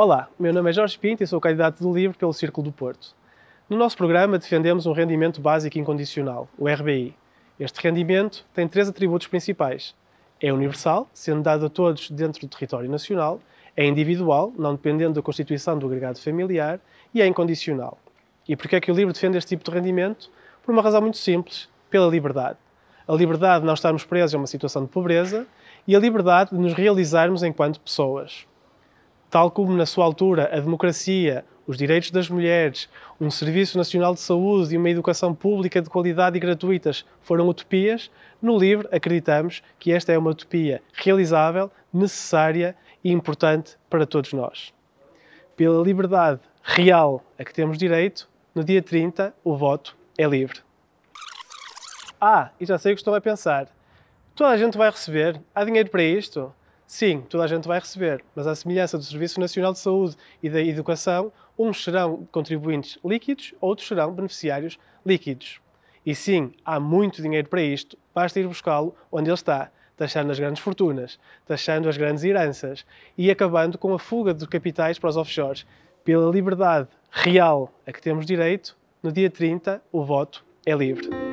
Olá, meu nome é Jorge Pinto e sou candidato do LIVRE pelo Círculo do Porto. No nosso programa defendemos um rendimento básico incondicional, o RBI. Este rendimento tem três atributos principais. É universal, sendo dado a todos dentro do território nacional, é individual, não dependendo da constituição do agregado familiar, e é incondicional. E porquê é que o LIVRE defende este tipo de rendimento? Por uma razão muito simples, pela liberdade a liberdade de não estarmos presos a uma situação de pobreza e a liberdade de nos realizarmos enquanto pessoas tal como na sua altura a democracia, os direitos das mulheres, um Serviço Nacional de Saúde e uma educação pública de qualidade e gratuitas foram utopias, no LIVRE acreditamos que esta é uma utopia realizável, necessária e importante para todos nós. Pela liberdade real a que temos direito, no dia 30 o voto é livre. Ah, e já sei o que estou a pensar. Toda a gente vai receber? Há dinheiro para isto? Sim, toda a gente vai receber, mas à semelhança do Serviço Nacional de Saúde e da Educação, uns serão contribuintes líquidos, outros serão beneficiários líquidos. E sim, há muito dinheiro para isto, basta ir buscá-lo onde ele está, taxando as grandes fortunas, taxando as grandes heranças e acabando com a fuga de capitais para os offshores, pela liberdade real a que temos direito, no dia 30 o voto é livre.